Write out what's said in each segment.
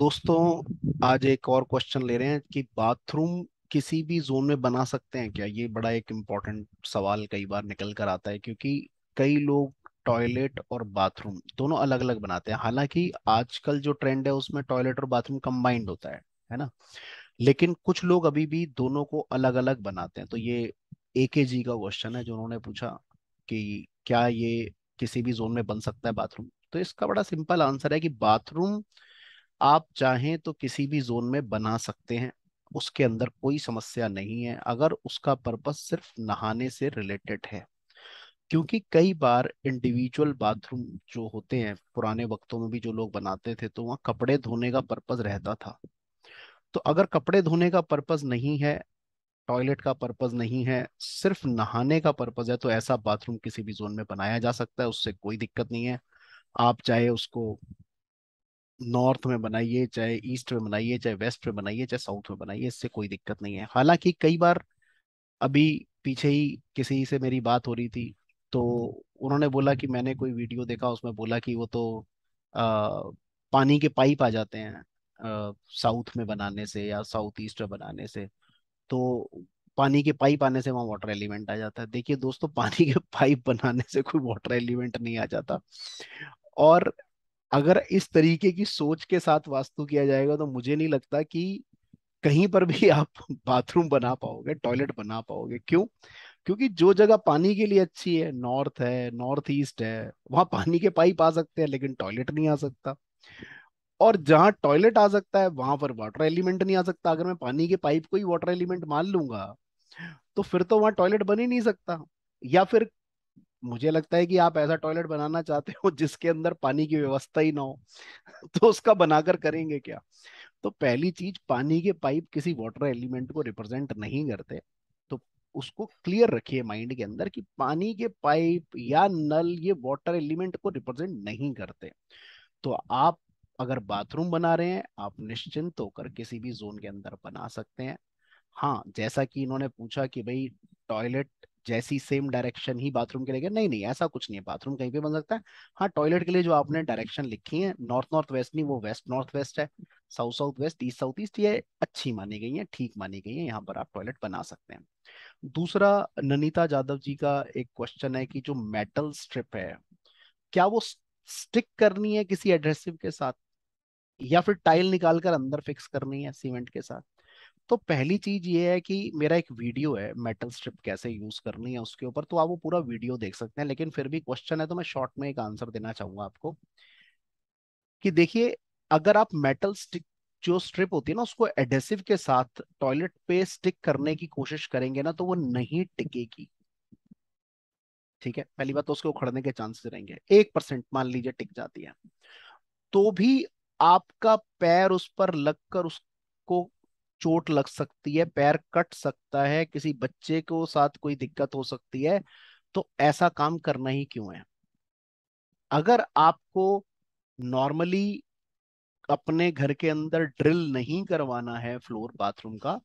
दोस्तों आज एक और क्वेश्चन ले रहे हैं कि बाथरूम किसी भी जोन में बना सकते हैं क्या ये बड़ा एक इम्पोर्टेंट सवाल कई बार निकल कर आता है क्योंकि कई लोग टॉयलेट और बाथरूम दोनों अलग अलग बनाते हैं हालांकि आजकल जो ट्रेंड है उसमें टॉयलेट और बाथरूम कंबाइंड होता है है ना लेकिन कुछ लोग अभी भी दोनों को अलग अलग बनाते हैं तो ये ए के जी का क्वेश्चन है जो उन्होंने पूछा कि क्या ये किसी भी जोन में बन सकता है बाथरूम तो इसका बड़ा सिंपल आंसर है कि बाथरूम आप चाहें तो किसी भी जोन में बना सकते हैं उसके अंदर कोई समस्या नहीं है अगर उसका पर्पज सिर्फ नहाने से रिलेटेड है क्योंकि कई बार इंडिविजुअल बाथरूम जो होते हैं पुराने वक्तों में भी जो लोग बनाते थे तो वहाँ कपड़े धोने का पर्पज रहता था तो अगर कपड़े धोने का पर्पज नहीं है टॉयलेट का पर्पज नहीं है सिर्फ नहाने का पर्पज है तो ऐसा बाथरूम किसी भी जोन में बनाया जा सकता है उससे कोई दिक्कत नहीं है आप चाहे उसको नॉर्थ में बनाइए चाहे ईस्ट में बनाइए चाहे वेस्ट में बनाइए चाहे साउथ में बनाइए इससे कोई दिक्कत नहीं है हालांकि कई बार अभी पीछे ही किसी से मेरी बात हो रही थी तो उन्होंने बोला कि मैंने कोई वीडियो देखा उसमें बोला कि वो तो आ, पानी के पाइप आ जाते हैं साउथ में बनाने से या साउथ ईस्ट में बनाने से तो पानी के पाइप आने से वहाँ वाटर एलिमेंट आ जाता है देखिए दोस्तों पानी के पाइप बनाने से कोई वाटर एलिमेंट नहीं आ जाता और अगर इस तरीके की सोच के साथ वास्तु किया जाएगा तो मुझे नहीं लगता कि कहीं पर भी आप बाथरूम बना पाओगे टॉयलेट बना पाओगे क्यों क्योंकि जो जगह पानी के लिए अच्छी है नॉर्थ है नॉर्थ ईस्ट है वहां पानी के पाइप आ सकते हैं लेकिन टॉयलेट नहीं आ सकता और जहां टॉयलेट आ सकता है वहां पर वाटर एलिमेंट नहीं आ सकता अगर मैं पानी के पाइप को ही वाटर एलिमेंट मान लूंगा तो फिर तो वहां टॉयलेट बन ही नहीं सकता या फिर मुझे लगता है कि आप ऐसा टॉयलेट बनाना चाहते हो जिसके अंदर पानी की व्यवस्था ही ना हो तो उसका बनाकर करेंगे क्या तो पहली चीज पानी के पाइप किसी वाटर एलिमेंट को रिप्रेजेंट नहीं करते तो उसको क्लियर रखिए माइंड के अंदर कि पानी के पाइप या नल ये वाटर एलिमेंट को रिप्रेजेंट नहीं करते तो आप अगर बाथरूम बना रहे हैं आप निश्चिंत होकर किसी भी जोन के अंदर बना सकते हैं हाँ जैसा कि इन्होंने पूछा कि भाई टॉयलेट जैसी सेम डायरेक्शन ही बाथरूम के लिए नहीं नहीं ऐसा कुछ नहीं है बाथरूम कहीं पे बन सकता है हाँ टॉयलेट के लिए जो आपने डायरेक्शन लिखी है नॉर्थ नॉर्थ वेस्ट नहीं वो वेस्ट नॉर्थ वेस्ट है south south west east south east ये अच्छी मानी गई है ठीक मानी गई है यहाँ पर आप टॉयलेट बना सकते हैं दूसरा ननीता जाधव जी का एक क्वेश्चन है कि जो मेटल स्ट्रिप है क्या वो स्टिक करनी है किसी एड्रेसिव के साथ या फिर टाइल निकाल कर अंदर फिक्स करनी है सीमेंट के साथ तो पहली चीज ये है कि मेरा एक वीडियो है मेटल स्ट्रिप कैसे यूज करनी है उसके ऊपर तो आप वो पूरा वीडियो देख सकते हैं लेकिन फिर भी क्वेश्चन है तो मैं शॉर्ट में एक आंसर देना चाहूंगा आपको कि देखिए अगर आप मेटल स्टिक जो स्ट्रिप होती है ना उसको एडेसिव के साथ टॉयलेट पे स्टिक करने की कोशिश करेंगे ना तो वो नहीं टिकेगी ठीक है पहली बात तो उसके उखड़ने के चांसेस रहेंगे एक परसेंट मान लीजिए टिक जाती है तो भी आपका पैर उस पर लगकर उसको चोट लग सकती है पैर कट सकता है किसी बच्चे को साथ कोई दिक्कत हो सकती है तो ऐसा काम करना ही क्यों है अगर आपको नॉर्मली अपने घर के अंदर ड्रिल नहीं करवाना है फ्लोर बाथरूम का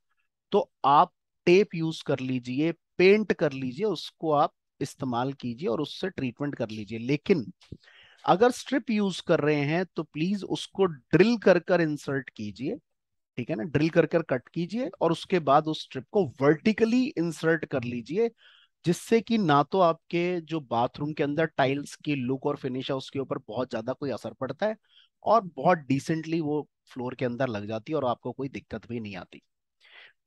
तो आप टेप यूज कर लीजिए पेंट कर लीजिए उसको आप इस्तेमाल कीजिए और उससे ट्रीटमेंट कर लीजिए लेकिन अगर स्ट्रिप यूज कर रहे हैं तो प्लीज उसको ड्रिल कर कर इंसर्ट कीजिए ठीक है ना ड्रिल कर कर कट कीजिए और उसके बाद उस स्ट्रिप को वर्टिकली इंसर्ट कर हम्म। लीजिए जिससे कि ना तो आपके जो बाथरूम के अंदर टाइल्स की लुक और फिनिश है उसके ऊपर बहुत ज्यादा कोई असर पड़ता है और बहुत डिसेंटली वो फ्लोर के अंदर लग जाती है और आपको कोई दिक्कत भी नहीं आती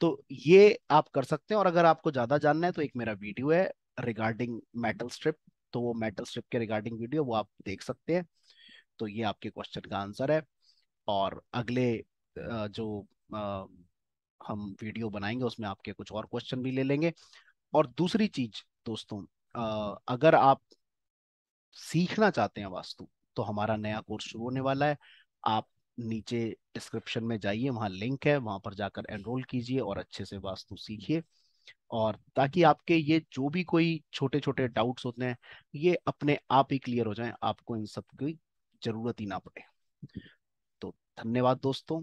तो ये आप कर सकते हैं और अगर आपको ज्यादा जानना है तो एक मेरा वीडियो है रिगार्डिंग मेटल स्ट्रिप तो वो मेटल स्ट्रिप के रिगार्डिंग वीडियो वो आप देख सकते हैं तो ये आपके क्वेश्चन का आंसर है और अगले जो हम वीडियो बनाएंगे उसमें आपके कुछ और क्वेश्चन भी ले लेंगे और दूसरी चीज दोस्तों अगर आप सीखना चाहते हैं वास्तु तो हमारा नया कोर्स शुरू होने वाला है आप नीचे डिस्क्रिप्शन में जाइए वहाँ लिंक है वहां पर जाकर एनरोल कीजिए और अच्छे से वास्तु सीखिए और ताकि आपके ये जो भी कोई छोटे छोटे डाउट्स होते हैं ये अपने आप ही क्लियर हो जाएं आपको इन सब की जरूरत ही ना पड़े तो धन्यवाद दोस्तों